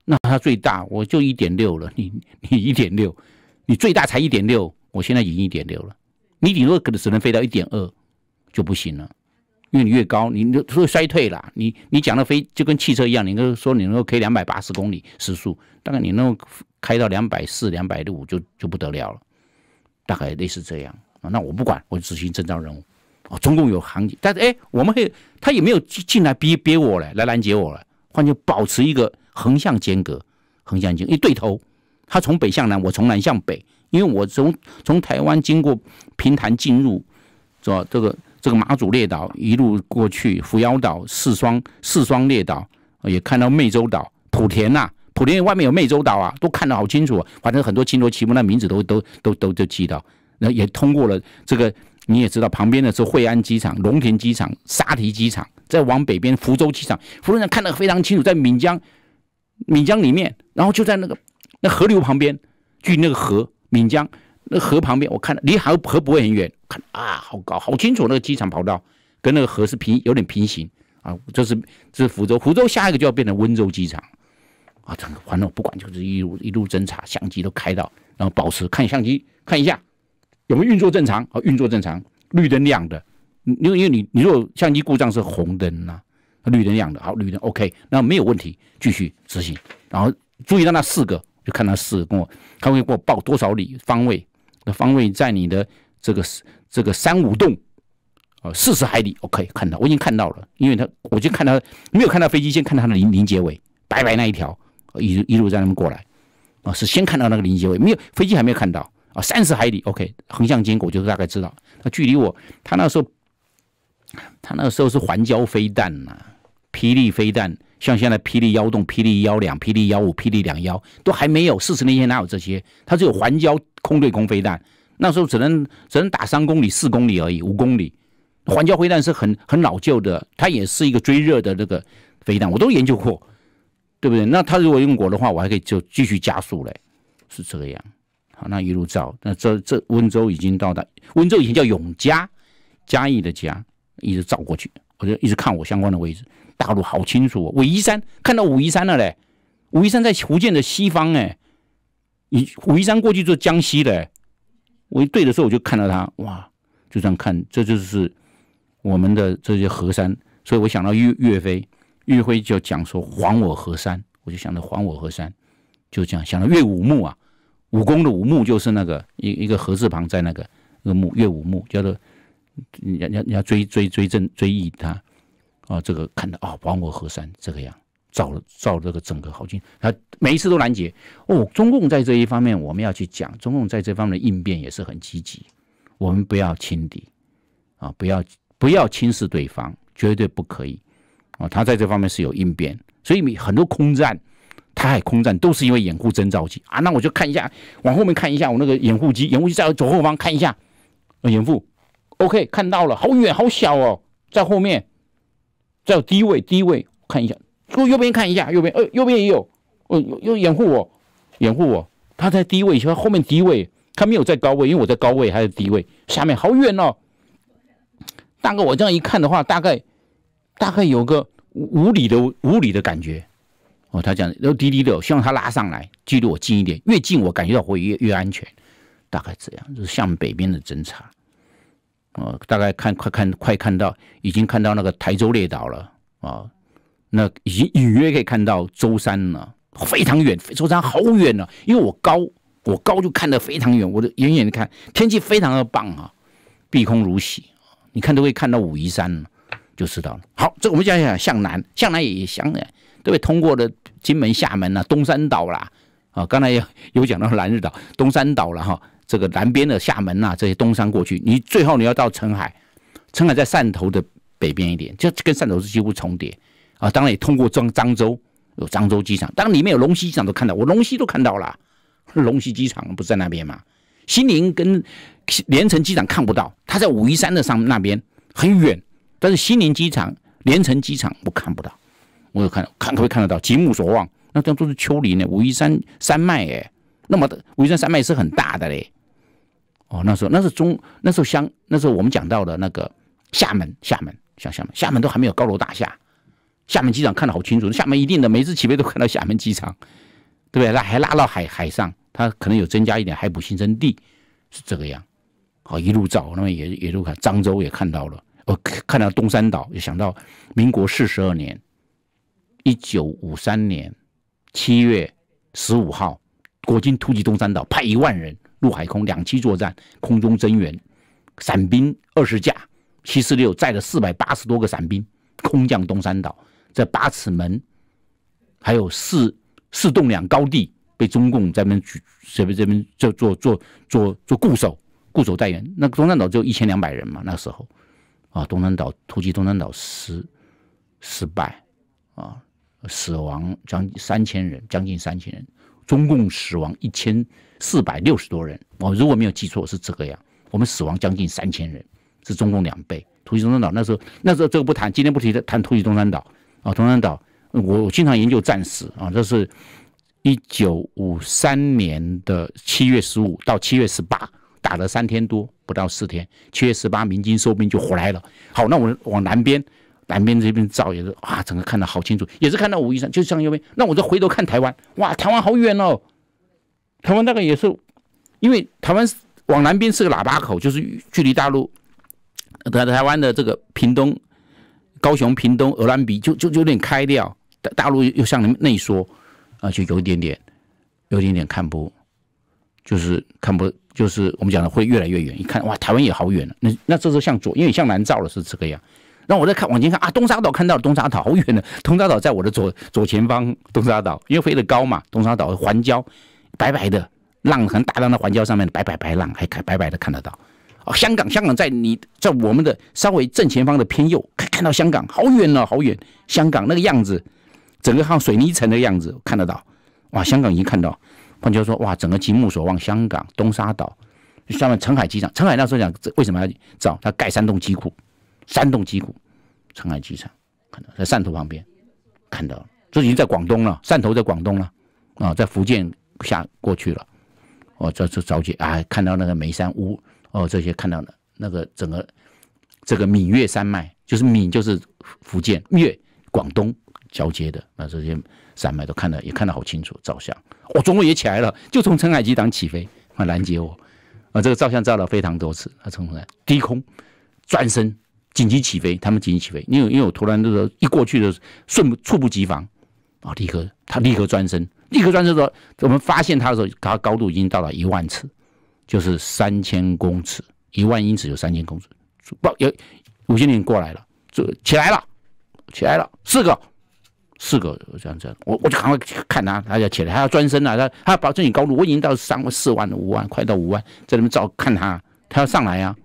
那他最大我就一点六了，你 你一点六，你最大才一点六，我现在经一点六了。你顶多可能只能飞到一点二就不行了，因为你越高，你就会衰退啦。你你讲的飞就跟汽车一样，你跟说你能够开两百八十公里时速，大概你能够。开到两百四、两百六就就不得了了，大概类似这样啊。那我不管，我执行征召任务。哦，总共有航，但是哎，我们会，他也没有进来逼逼我了，来拦截我了。换键保持一个横向间隔，横向间隔一对头，他从北向南，我从南向北，因为我从从台湾经过平潭进入，是吧？这个这个马祖列岛一路过去，扶摇岛、四双四双列岛，也看到湄洲岛、莆田呐。莆田外面有湄洲岛啊，都看得好清楚啊。反正很多经罗棋布，那名字都都都都都记到。然后也通过了这个，你也知道，旁边的是惠安机场、龙田机场、沙堤机场，再往北边福州机场，福州人看得非常清楚，在闽江，闽江里面，然后就在那个那河流旁边，距那个河闽江那河旁边，我看离海河不会很远。看啊，好高，好清楚，那个机场跑道跟那个河是平，有点平行啊。这是这是福州，福州下一个就要变成温州机场。啊，整个我不管就是一路一路侦查，相机都开到，然后保持看相机看一下有没有运作正常。啊，运作正常，绿灯亮的。因为因为你你如果相机故障是红灯啊，绿灯亮的好，绿灯 OK，那没有问题，继续执行。然后注意到那四个，就看他四个跟我，他会给我报多少里方位，那方位在你的这个这个三五栋，哦，四十海里 OK，看到我已经看到了，因为他我就看他没有看到飞机，先看他的零零结尾白白那一条。一一路在那边过来，啊，是先看到那个临界位，没有飞机还没有看到啊，三十海里，OK，横向坚果就是大概知道那距离我，他那时候，他那时候是环礁飞弹呐，霹雳飞弹，像现在霹雳幺洞、霹雳幺两、霹雳幺五、霹雳两幺都还没有，四十年前哪有这些？他只有环礁空对空飞弹，那时候只能只能打三公里、四公里而已，五公里，环礁飞弹是很很老旧的，它也是一个追热的那个飞弹，我都研究过。对不对？那他如果用我的话，我还可以就继续加速嘞，是这个样。好，那一路照，那这这温州已经到达，温州以前叫永嘉，嘉义的嘉，一直照过去，我就一直看我相关的位置。大陆好清楚哦，武夷山看到武夷山了嘞，武夷山在福建的西方哎，你武夷山过去就江西嘞。我一对的时候，我就看到它，哇，就这样看，这就是我们的这些河山，所以我想到岳岳飞。玉辉就讲说：“还我河山！”我就想到“还我河山”，就这样想到岳武穆啊，武功的武穆就是那个一一个“河”字旁在那个那个木岳武穆，叫做你要你要追追追正追忆他啊！这个看到啊，还我河山这个样，造了造这个整个豪军，他每一次都拦截哦。中共在这一方面，我们要去讲，中共在这方面的应变也是很积极，我们不要轻敌啊，不要不要轻视对方，绝对不可以。啊，他在这方面是有应变，所以你很多空战，台海空战都是因为掩护侦察机啊。那我就看一下，往后面看一下我那个掩护机，掩护机在左后方看一下，掩护，OK，看到了，好远，好小哦，在后面，在低位，低位，看一下，过右边看一下，右边，呃，右边也有，呃，又掩护我，掩护我，他在低位，他后面低位，他没有在高位，因为我在高位，他在低位，下面好远哦。大哥，我这样一看的话，大概。大概有个五五里的五里的感觉，哦，他讲，然后滴滴的，希望他拉上来，距离我近一点，越近我感觉到会越越安全，大概这样，就是向北边的侦查，啊，大概看快看快看到已经看到那个台州列岛了，啊，那已经隐约可以看到舟山了，非常远，舟山好远呢，因为我高我高就看得非常远，我就远远的看，天气非常的棒啊，碧空如洗你看都会看到武夷山了。就知道了。好，这我们讲讲向南，向南也向南，对不对？通过了金门、厦门啊，东山岛啦，啊，刚才有有讲到南日岛、东山岛了哈。这个南边的厦门啊，这些东山过去，你最后你要到澄海，澄海在汕头的北边一点，就跟汕头是几乎重叠啊。当然也通过漳漳州，有漳州机场，当然里面有龙溪机场都看到，我龙溪都看到了，龙溪机场不是在那边吗？新宁跟连城机场看不到，它在武夷山的上那边很远。但是西宁机场、连城机场我看不到，我有看看可以看得到，极目所望，那都是丘陵呢，武夷山山脉哎，那么的武夷山山脉是很大的嘞。哦，那时候，那时候中，那时候乡，那时候我们讲到的那个厦门，厦门，像厦门，厦门都还没有高楼大厦，厦门机场看的好清楚，厦门一定的每次起飞都看到厦门机场，对不对？那还拉到海海上，它可能有增加一点海捕新生地，是这个样，好一路找，那么也也看漳州也看到了。我看到东山岛，又想到民国四十二年，一九五三年七月十五号，国军突击东山岛，派一万人陆海空两栖作战，空中增援，伞兵二十架，七四六载了四百八十多个伞兵，空降东山岛，在八尺门，还有四四栋两高地，被中共在那边举这边这边就做做做做固守固守待援。那东山岛只有一千两百人嘛，那时候。啊，东山岛突击东山岛失失败，啊，死亡将近三千人，将近三千人，中共死亡一千四百六十多人。我如果没有记错是这个样，我们死亡将近三千人，是中共两倍。突击东山岛那时候，那时候这个不谈，今天不提的，谈突击东山岛啊，东山岛我经常研究战史啊，这是一九五三年的七月十五到七月十八。打了三天多，不到四天，七月十八，民金收兵就回来了。好，那我往南边，南边这边照也是啊，整个看的好清楚，也是看到武夷山，就是像右边，那我就回头看台湾，哇，台湾好远哦，台湾大概也是，因为台湾往南边是个喇叭口，就是距离大陆，台湾的这个屏东、高雄、屏东、鹅銮鼻，就就有点开掉，大陆又向内缩，啊，就有一点点，有点点看不。就是看不，就是我们讲的会越来越远。一看哇，台湾也好远了。那那这时候向左，因为向南照了是这个样。那我再看往前看啊，东沙岛看到东沙岛好远的，东沙岛在我的左左前方。东沙岛因为飞得高嘛，东沙岛环礁，白白的浪很大浪的环礁上面，白白白浪还看白白的看得到。哦，香港香港在你在我们的稍微正前方的偏右，看到香港好远了，好远。香港那个样子，整个像水泥城的样子看得到。哇，香港已经看到。换句话说，哇，整个金木所、望香港、东沙岛，下面澄海机场，澄海那时候讲，为什么要造？他盖三栋机库，三栋机库，澄海机场，看到在汕头旁边，看到了，这已经在广东了，汕头在广东了，啊，在福建下过去了，我这这找急啊，看到那个眉山屋，哦，这些看到了，那个整个这个闽粤山脉，就是闽就是福建，粤广东交接的那这些。山脉都看得也看得好清楚。照相，我中国也起来了，就从陈海机场起飞，啊，拦截我，啊，这个照相照了非常多次。他从低空转身，紧急起飞。他们紧急起飞，因为因为我突然就时一过去的，瞬猝不及防，啊，立刻他立刻转身，立刻转身说，我们发现他的时候，他高度已经到了一万尺，就是三千公尺，一万英尺有三千公尺，不有五千年过来了，就起来了，起来了，四个。四个，这样，我我就赶快去看他，他要起来，他要专升啊，他他要保证你高度，我已经到三万、四万、五万，快到五万，在那边照看他，他要上来啊，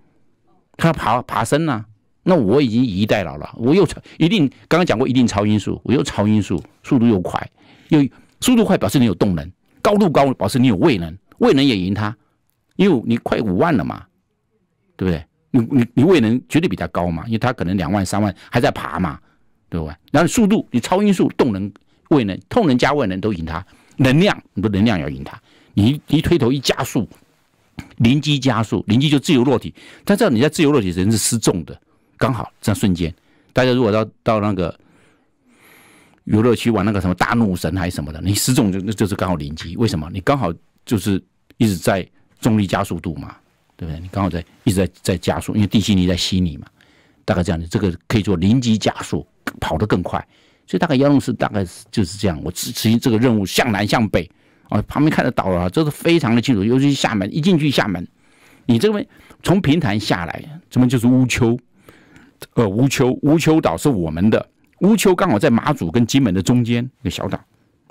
他要爬爬升啊，那我已经以逸待劳了，我又超一定，刚刚讲过一定超音速，我又超音速，速度又快，又速度快表示你有动能，高度高表示你有位能，位能也赢他，因为你快五万了嘛，对不对？你你你位能绝对比他高嘛，因为他可能两万三万还在爬嘛。对吧？然后速度，你超音速，动能、位能、动能加位能都赢它。能量，你的能量要赢它。你一一推头一加速，零机加速，零机就自由落体。但这样你在自由落体人是失重的，刚好这样瞬间，大家如果到到那个游乐区玩那个什么大怒神还是什么的，你失重就那就是刚好零机。为什么？你刚好就是一直在重力加速度嘛，对不对？你刚好在一直在在加速，因为地心力在吸你嘛。大概这样子，这个可以做零机加速。跑得更快，所以大概幺零四大概是就是这样。我执行这个任务，向南向北啊，旁边看得到了，这是非常的清楚。尤其是厦门，一进去厦门，你这边从平潭下来，这边就是乌丘，呃，乌丘，乌丘岛是我们的。乌丘刚好在马祖跟金门的中间一个小岛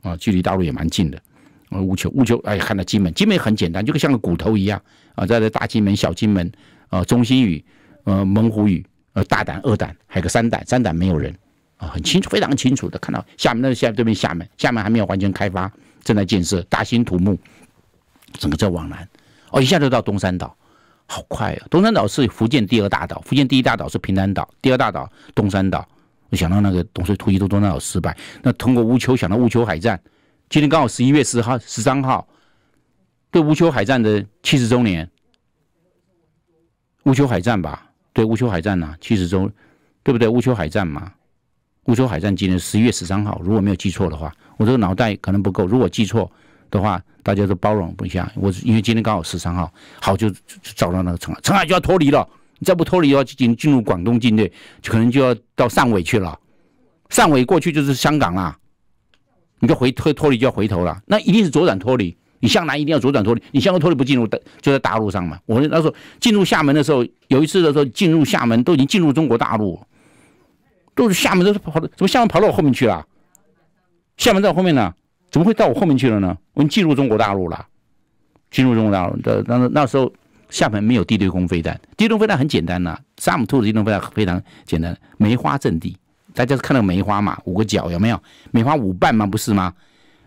啊，距离大陆也蛮近的。啊，乌丘，乌丘，哎，看到金门，金门很简单，就像个骨头一样啊，在这大金门、小金门啊，中心屿，呃，猛虎屿，呃，大胆、二胆，还有个三胆，三胆没有人。啊，很清楚，非常清楚的看到厦门，那厦对面厦门，厦门还没有完全开发，正在建设，大兴土木，整个在往南，哦，一下就到东山岛，好快啊！东山岛是福建第二大岛，福建第一大岛是平潭岛，第二大岛东山岛。我想到那个董事突击都东山岛失败，那通过乌丘想到乌丘海战，今天刚好十一月十号十三号，对乌丘海战的七十周年，乌丘海战吧？对乌丘海战啊，七十周，对不对？乌丘海战嘛。乌州海战今天十一月十三号，如果没有记错的话，我这个脑袋可能不够。如果记错的话，大家都包容不下。我因为今天刚好十三号，好就找到那个城海，城海就要脱离了。你再不脱离要进进入广东境内，就可能就要到汕尾去了。汕尾过去就是香港啦，你就回脱脱离就要回头了。那一定是左转脱离，你向南一定要左转脱离。你向右脱离不进入就在大陆上嘛。我那时候进入厦门的时候，有一次的时候进入厦门都已经进入中国大陆。就是厦门都是跑的，怎么厦门跑到我后面去了？厦门在我后面呢？怎么会到我后面去了呢？我进入中国大陆了，进入中国。大陆的那那时候厦门没有地对空飞弹，地对空飞弹很简单呐，萨姆兔的地对空飞弹非常简单。梅花阵地，大家看到梅花嘛？五个角有没有？梅花五瓣嘛？不是吗？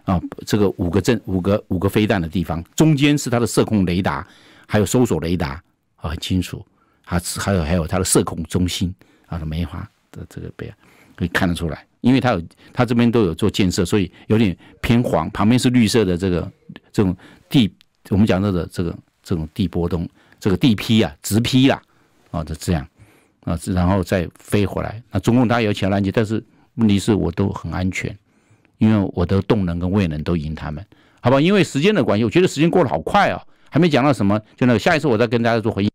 啊，这个五个阵、五个五个飞弹的地方，中间是它的射控雷达，还有搜索雷达啊，很清楚。还还有还有它的射控中心啊，梅花。的这个背啊，可以看得出来，因为它有它这边都有做建设，所以有点偏黄。旁边是绿色的这个这种地，我们讲到的这个这种地波动，这个地批啊，直批啦，啊就这样啊，然后再飞回来。那中共大概有拦截，但是问题是我都很安全，因为我的动能跟位能都赢他们，好吧？因为时间的关系，我觉得时间过得好快哦，还没讲到什么，就那个下一次我再跟大家做回应。